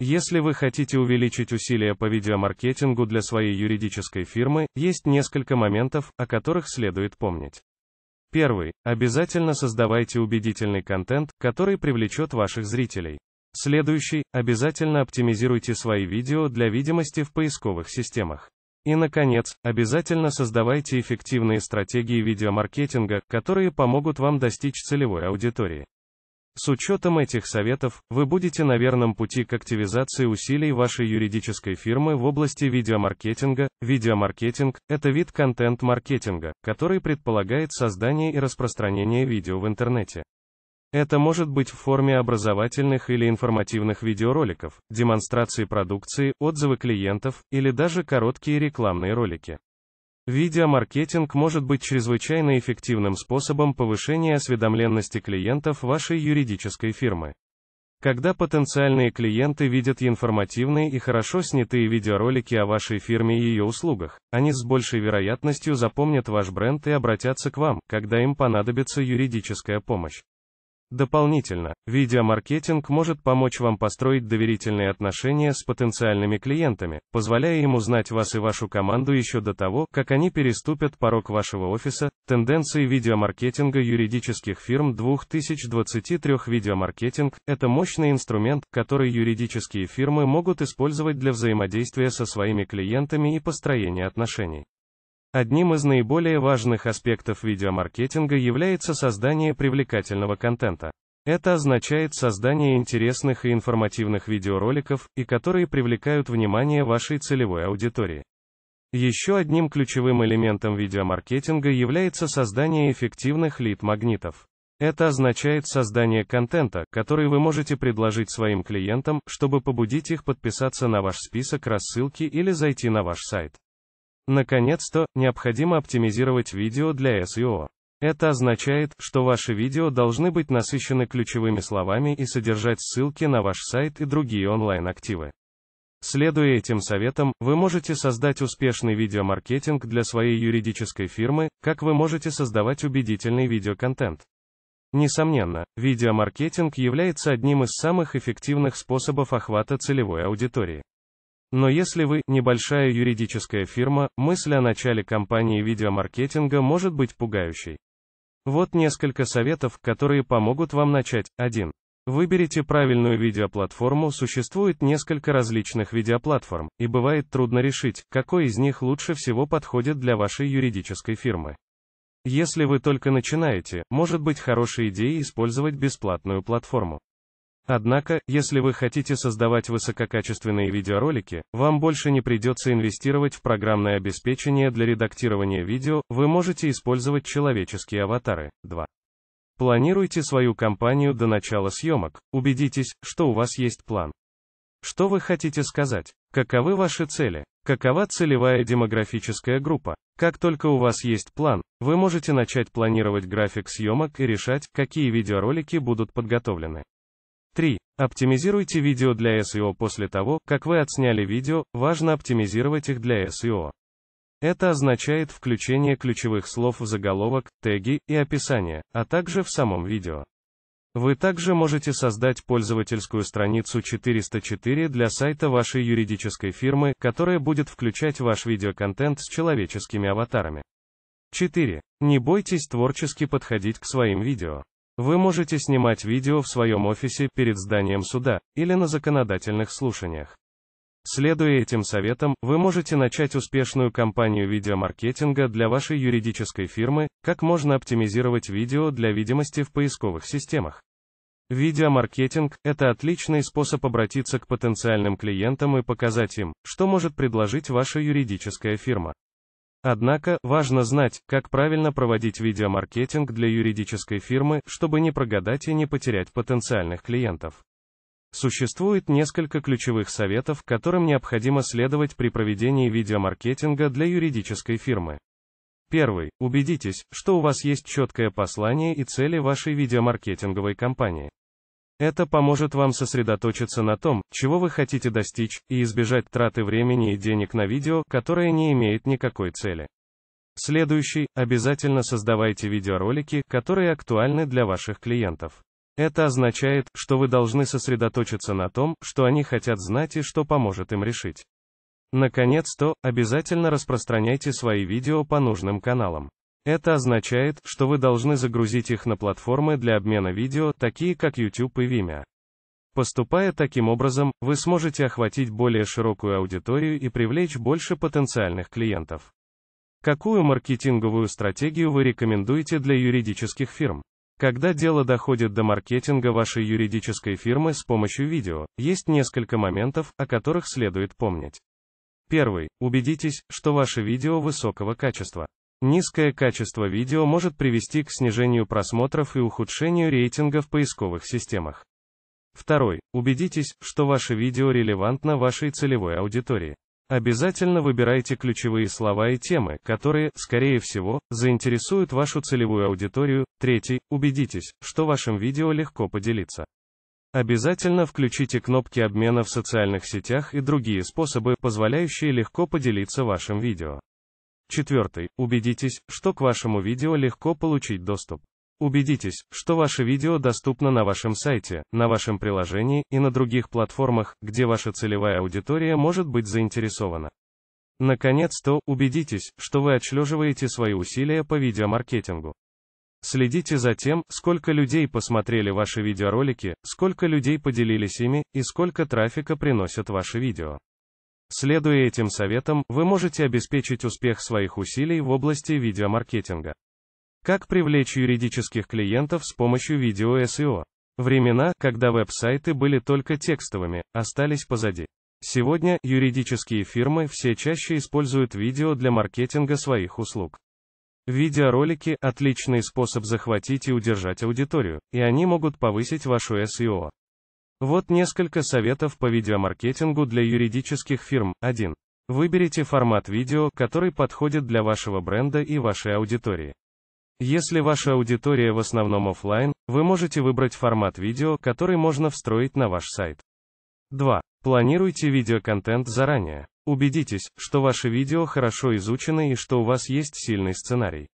Если вы хотите увеличить усилия по видеомаркетингу для своей юридической фирмы, есть несколько моментов, о которых следует помнить. Первый. Обязательно создавайте убедительный контент, который привлечет ваших зрителей. Следующий. Обязательно оптимизируйте свои видео для видимости в поисковых системах. И, наконец, обязательно создавайте эффективные стратегии видеомаркетинга, которые помогут вам достичь целевой аудитории. С учетом этих советов, вы будете на верном пути к активизации усилий вашей юридической фирмы в области видеомаркетинга. Видеомаркетинг – это вид контент-маркетинга, который предполагает создание и распространение видео в интернете. Это может быть в форме образовательных или информативных видеороликов, демонстрации продукции, отзывы клиентов, или даже короткие рекламные ролики. Видеомаркетинг может быть чрезвычайно эффективным способом повышения осведомленности клиентов вашей юридической фирмы. Когда потенциальные клиенты видят информативные и хорошо снятые видеоролики о вашей фирме и ее услугах, они с большей вероятностью запомнят ваш бренд и обратятся к вам, когда им понадобится юридическая помощь. Дополнительно, видеомаркетинг может помочь вам построить доверительные отношения с потенциальными клиентами, позволяя им узнать вас и вашу команду еще до того, как они переступят порог вашего офиса. Тенденции видеомаркетинга юридических фирм 2023 Видеомаркетинг – это мощный инструмент, который юридические фирмы могут использовать для взаимодействия со своими клиентами и построения отношений. Одним из наиболее важных аспектов видеомаркетинга является создание привлекательного контента. Это означает создание интересных и информативных видеороликов, и которые привлекают внимание вашей целевой аудитории. Еще одним ключевым элементом видеомаркетинга является создание эффективных лид-магнитов. Это означает создание контента, который вы можете предложить своим клиентам, чтобы побудить их подписаться на ваш список рассылки или зайти на ваш сайт. Наконец-то, необходимо оптимизировать видео для SEO. Это означает, что ваши видео должны быть насыщены ключевыми словами и содержать ссылки на ваш сайт и другие онлайн-активы. Следуя этим советам, вы можете создать успешный видеомаркетинг для своей юридической фирмы, как вы можете создавать убедительный видеоконтент. Несомненно, видеомаркетинг является одним из самых эффективных способов охвата целевой аудитории. Но если вы небольшая юридическая фирма, мысль о начале кампании видеомаркетинга может быть пугающей. Вот несколько советов, которые помогут вам начать. 1. Выберите правильную видеоплатформу, существует несколько различных видеоплатформ, и бывает трудно решить, какой из них лучше всего подходит для вашей юридической фирмы. Если вы только начинаете, может быть хорошей идеей использовать бесплатную платформу. Однако, если вы хотите создавать высококачественные видеоролики, вам больше не придется инвестировать в программное обеспечение для редактирования видео, вы можете использовать человеческие аватары. 2. Планируйте свою кампанию до начала съемок, убедитесь, что у вас есть план. Что вы хотите сказать? Каковы ваши цели? Какова целевая демографическая группа? Как только у вас есть план, вы можете начать планировать график съемок и решать, какие видеоролики будут подготовлены. 3. Оптимизируйте видео для SEO после того, как вы отсняли видео, важно оптимизировать их для SEO. Это означает включение ключевых слов в заголовок, теги и описание, а также в самом видео. Вы также можете создать пользовательскую страницу 404 для сайта вашей юридической фирмы, которая будет включать ваш видеоконтент с человеческими аватарами. 4. Не бойтесь творчески подходить к своим видео. Вы можете снимать видео в своем офисе, перед зданием суда, или на законодательных слушаниях. Следуя этим советам, вы можете начать успешную кампанию видеомаркетинга для вашей юридической фирмы, как можно оптимизировать видео для видимости в поисковых системах. Видеомаркетинг – это отличный способ обратиться к потенциальным клиентам и показать им, что может предложить ваша юридическая фирма. Однако, важно знать, как правильно проводить видеомаркетинг для юридической фирмы, чтобы не прогадать и не потерять потенциальных клиентов. Существует несколько ключевых советов, которым необходимо следовать при проведении видеомаркетинга для юридической фирмы. Первый. Убедитесь, что у вас есть четкое послание и цели вашей видеомаркетинговой кампании. Это поможет вам сосредоточиться на том, чего вы хотите достичь, и избежать траты времени и денег на видео, которое не имеет никакой цели. Следующий, обязательно создавайте видеоролики, которые актуальны для ваших клиентов. Это означает, что вы должны сосредоточиться на том, что они хотят знать и что поможет им решить. Наконец-то, обязательно распространяйте свои видео по нужным каналам. Это означает, что вы должны загрузить их на платформы для обмена видео, такие как YouTube и Vimeo. Поступая таким образом, вы сможете охватить более широкую аудиторию и привлечь больше потенциальных клиентов. Какую маркетинговую стратегию вы рекомендуете для юридических фирм? Когда дело доходит до маркетинга вашей юридической фирмы с помощью видео, есть несколько моментов, о которых следует помнить. Первый. Убедитесь, что ваше видео высокого качества. Низкое качество видео может привести к снижению просмотров и ухудшению рейтинга в поисковых системах. Второй. Убедитесь, что ваше видео релевантно вашей целевой аудитории. Обязательно выбирайте ключевые слова и темы, которые, скорее всего, заинтересуют вашу целевую аудиторию. Третий. Убедитесь, что вашим видео легко поделиться. Обязательно включите кнопки обмена в социальных сетях и другие способы, позволяющие легко поделиться вашим видео. Четвертый. Убедитесь, что к вашему видео легко получить доступ. Убедитесь, что ваше видео доступно на вашем сайте, на вашем приложении и на других платформах, где ваша целевая аудитория может быть заинтересована. Наконец-то, убедитесь, что вы отшлеживаете свои усилия по видеомаркетингу. Следите за тем, сколько людей посмотрели ваши видеоролики, сколько людей поделились ими, и сколько трафика приносят ваши видео. Следуя этим советам, вы можете обеспечить успех своих усилий в области видеомаркетинга. Как привлечь юридических клиентов с помощью видео SEO? Времена, когда веб-сайты были только текстовыми, остались позади. Сегодня юридические фирмы все чаще используют видео для маркетинга своих услуг. Видеоролики – отличный способ захватить и удержать аудиторию, и они могут повысить вашу SEO. Вот несколько советов по видеомаркетингу для юридических фирм. 1. Выберите формат видео, который подходит для вашего бренда и вашей аудитории. Если ваша аудитория в основном офлайн, вы можете выбрать формат видео, который можно встроить на ваш сайт. 2. Планируйте видеоконтент заранее. Убедитесь, что ваше видео хорошо изучено и что у вас есть сильный сценарий.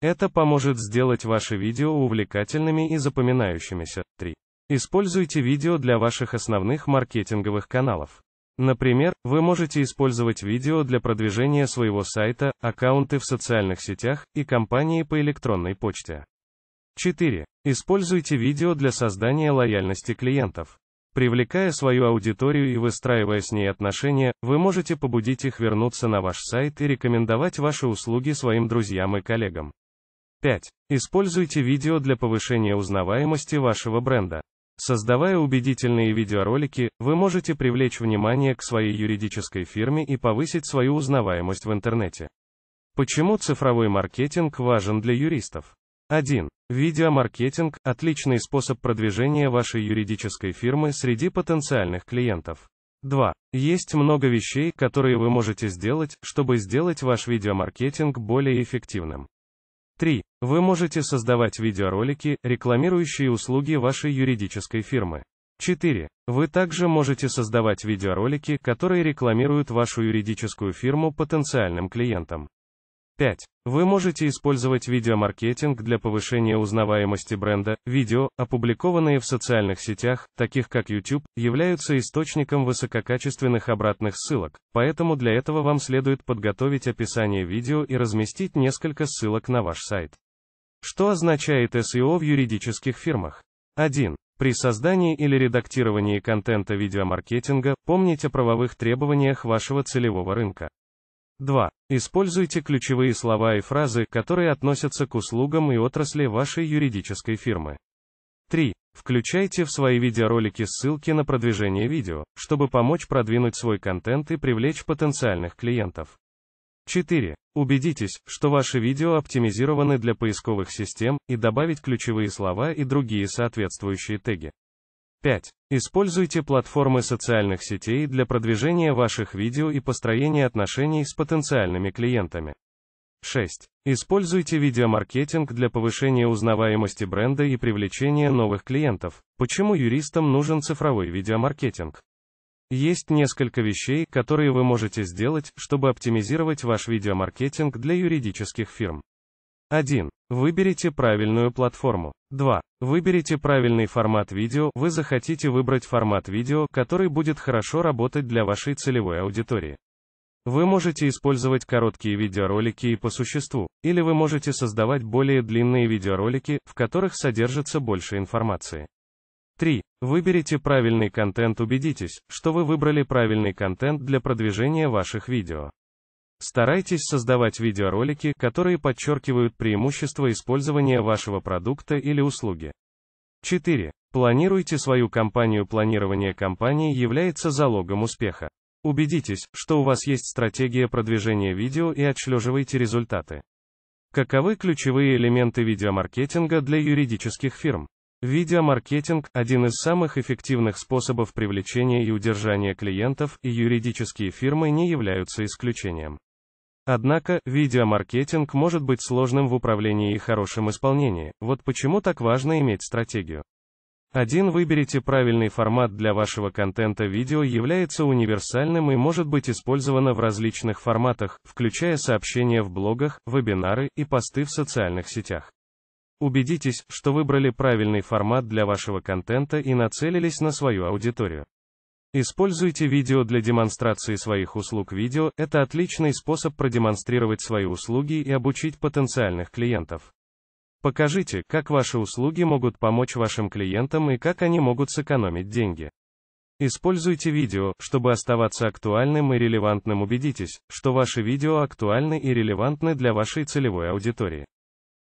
Это поможет сделать ваши видео увлекательными и запоминающимися. 3. Используйте видео для ваших основных маркетинговых каналов. Например, вы можете использовать видео для продвижения своего сайта, аккаунты в социальных сетях и кампании по электронной почте. 4. Используйте видео для создания лояльности клиентов. Привлекая свою аудиторию и выстраивая с ней отношения, вы можете побудить их вернуться на ваш сайт и рекомендовать ваши услуги своим друзьям и коллегам. 5. Используйте видео для повышения узнаваемости вашего бренда. Создавая убедительные видеоролики, вы можете привлечь внимание к своей юридической фирме и повысить свою узнаваемость в интернете. Почему цифровой маркетинг важен для юристов? 1. Видеомаркетинг – отличный способ продвижения вашей юридической фирмы среди потенциальных клиентов. 2. Есть много вещей, которые вы можете сделать, чтобы сделать ваш видеомаркетинг более эффективным. 3. Вы можете создавать видеоролики, рекламирующие услуги вашей юридической фирмы. 4. Вы также можете создавать видеоролики, которые рекламируют вашу юридическую фирму потенциальным клиентам. 5. Вы можете использовать видеомаркетинг для повышения узнаваемости бренда. Видео, опубликованные в социальных сетях, таких как YouTube, являются источником высококачественных обратных ссылок, поэтому для этого вам следует подготовить описание видео и разместить несколько ссылок на ваш сайт. Что означает SEO в юридических фирмах? 1. При создании или редактировании контента видеомаркетинга, помните о правовых требованиях вашего целевого рынка. 2. Используйте ключевые слова и фразы, которые относятся к услугам и отрасли вашей юридической фирмы. 3. Включайте в свои видеоролики ссылки на продвижение видео, чтобы помочь продвинуть свой контент и привлечь потенциальных клиентов. 4. Убедитесь, что ваши видео оптимизированы для поисковых систем, и добавить ключевые слова и другие соответствующие теги. 5. Используйте платформы социальных сетей для продвижения ваших видео и построения отношений с потенциальными клиентами. 6. Используйте видеомаркетинг для повышения узнаваемости бренда и привлечения новых клиентов. Почему юристам нужен цифровой видеомаркетинг? Есть несколько вещей, которые вы можете сделать, чтобы оптимизировать ваш видеомаркетинг для юридических фирм. 1. Выберите правильную платформу. 2. Выберите правильный формат видео. Вы захотите выбрать формат видео, который будет хорошо работать для вашей целевой аудитории. Вы можете использовать короткие видеоролики и по существу, или вы можете создавать более длинные видеоролики, в которых содержится больше информации. 3. Выберите правильный контент, убедитесь, что вы выбрали правильный контент для продвижения ваших видео. Старайтесь создавать видеоролики, которые подчеркивают преимущества использования вашего продукта или услуги. 4. Планируйте свою кампанию. Планирование кампании является залогом успеха. Убедитесь, что у вас есть стратегия продвижения видео и отшлеживайте результаты. Каковы ключевые элементы видеомаркетинга для юридических фирм? Видеомаркетинг – один из самых эффективных способов привлечения и удержания клиентов, и юридические фирмы не являются исключением. Однако, видеомаркетинг может быть сложным в управлении и хорошем исполнении, вот почему так важно иметь стратегию. Один Выберите правильный формат для вашего контента. Видео является универсальным и может быть использовано в различных форматах, включая сообщения в блогах, вебинары и посты в социальных сетях. Убедитесь, что выбрали правильный формат для вашего контента и нацелились на свою аудиторию. Используйте видео для демонстрации своих услуг видео, это отличный способ продемонстрировать свои услуги и обучить потенциальных клиентов. Покажите, как ваши услуги могут помочь вашим клиентам и как они могут сэкономить деньги. Используйте видео, чтобы оставаться актуальным и релевантным убедитесь, что ваши видео актуальны и релевантны для вашей целевой аудитории.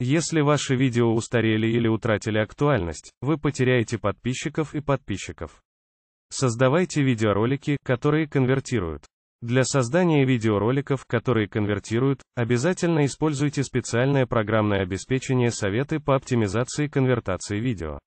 Если ваши видео устарели или утратили актуальность, вы потеряете подписчиков и подписчиков. Создавайте видеоролики, которые конвертируют. Для создания видеороликов, которые конвертируют, обязательно используйте специальное программное обеспечение советы по оптимизации конвертации видео.